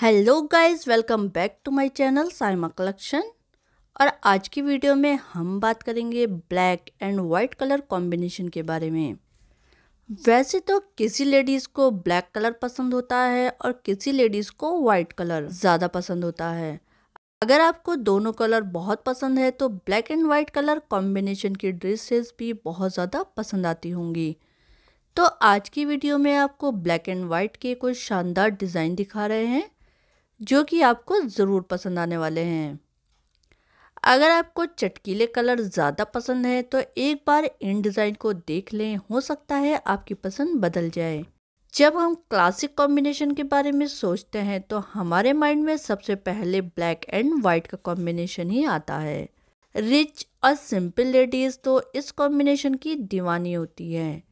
hello guys welcome back to my channel Saima collection और आज की वीडियो में हम बात करेंगे black and white colour combination के बारे में वैसे तो किसी लेडीज़ को ब्लैक कलर पसंद होता है और किसी लेडीज़ को वाइट कलर ज़्यादा पसंद होता है अगर आपको दोनों कलर बहुत पसंद है तो black and white colour combination की ड्रेसेस भी बहुत ज़्यादा पसंद आती होंगी तो आज की वीडियो में आपको ब्लैक एंड वाइट के कुछ शानदार डिज़ाइन दिखा रहे हैं जो कि आपको ज़रूर पसंद आने वाले हैं अगर आपको चटकीले कलर ज़्यादा पसंद है तो एक बार इन डिज़ाइन को देख लें हो सकता है आपकी पसंद बदल जाए जब हम क्लासिक कॉम्बिनेशन के बारे में सोचते हैं तो हमारे माइंड में सबसे पहले ब्लैक एंड वाइट का कॉम्बिनेशन ही आता है रिच और सिंपल लेडीज़ तो इस कॉम्बिनेशन की दीवानी होती हैं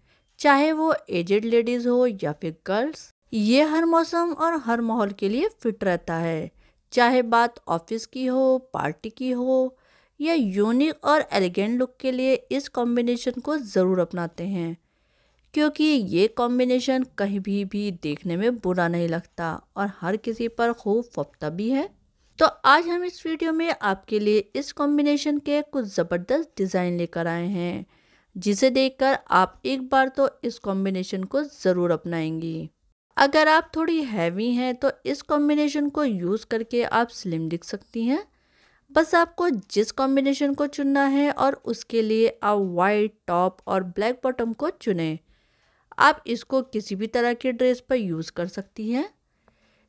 चाहे वो एजेड लेडीज़ हो या फिर गर्ल्स ये हर मौसम और हर माहौल के लिए फिट रहता है चाहे बात ऑफिस की हो पार्टी की हो या यूनिक और एलिगेंट लुक के लिए इस कॉम्बिनेशन को ज़रूर अपनाते हैं क्योंकि ये कॉम्बिनेशन कहीं भी भी देखने में बुरा नहीं लगता और हर किसी पर खूब फपता भी है तो आज हम इस वीडियो में आपके लिए इस कॉम्बिनेशन के कुछ ज़बरदस्त डिज़ाइन लेकर आए हैं जिसे देखकर आप एक बार तो इस कॉम्बिनेशन को ज़रूर अपनाएंगी अगर आप थोड़ी हैवी हैं तो इस कॉम्बिनेशन को यूज़ करके आप स्लिम दिख सकती हैं बस आपको जिस कॉम्बिनेशन को चुनना है और उसके लिए आप वाइट टॉप और ब्लैक बॉटम को चुनें आप इसको किसी भी तरह के ड्रेस पर यूज़ कर सकती हैं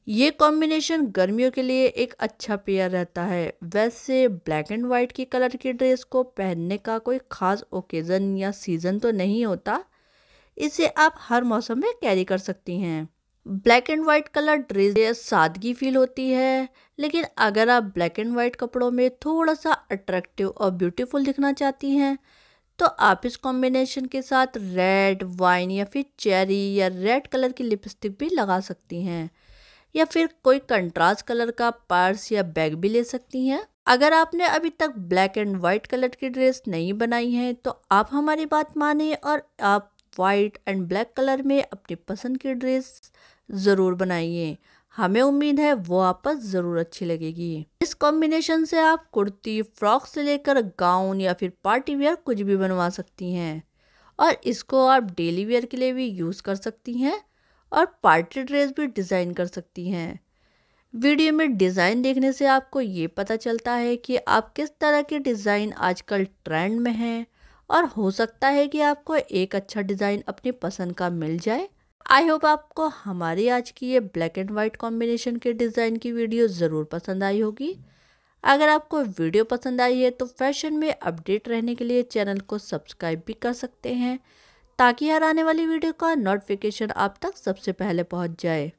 ये कॉम्बिनेशन गर्मियों के लिए एक अच्छा पेयर रहता है वैसे ब्लैक एंड वाइट की कलर की ड्रेस को पहनने का कोई ख़ास ओकेज़न या सीज़न तो नहीं होता इसे आप हर मौसम में कैरी कर सकती हैं black and white colour dress सादगी फील होती है लेकिन अगर आप ब्लैक एंड वाइट कपड़ों में थोड़ा सा अट्रैक्टिव और ब्यूटीफुल दिखना चाहती हैं तो आप इस कॉम्बिनेशन के साथ रेड वाइन या फिर चेरी या रेड कलर की लिपस्टिक भी लगा सकती हैं या फिर कोई कंट्रास्ट कलर का पर्स या बैग भी ले सकती हैं अगर आपने अभी तक ब्लैक एंड वाइट कलर की ड्रेस नहीं बनाई है तो आप हमारी बात माने और आप वाइट एंड ब्लैक कलर में अपनी पसंद की ड्रेस ज़रूर बनाइए हमें उम्मीद है वो आपस ज़रूर अच्छी लगेगी इस कॉम्बिनेशन से आप कुर्ती फ्रॉक से लेकर गाउन या फिर पार्टी वेयर कुछ भी बनवा सकती हैं और इसको आप डेली वेयर के लिए भी यूज़ कर सकती हैं और पार्टी ड्रेस भी डिज़ाइन कर सकती हैं वीडियो में डिज़ाइन देखने से आपको ये पता चलता है कि आप किस तरह के डिज़ाइन आजकल ट्रेंड में हैं और हो सकता है कि आपको एक अच्छा डिज़ाइन अपनी पसंद का मिल जाए आई होप आपको हमारी आज की ये ब्लैक एंड वाइट कॉम्बिनेशन के डिज़ाइन की वीडियो ज़रूर पसंद आई होगी अगर आपको वीडियो पसंद आई है तो फैशन में अपडेट रहने के लिए चैनल को सब्सक्राइब भी कर सकते हैं ताकि हर आने वाली वीडियो का नोटिफिकेशन आप तक सबसे पहले पहुंच जाए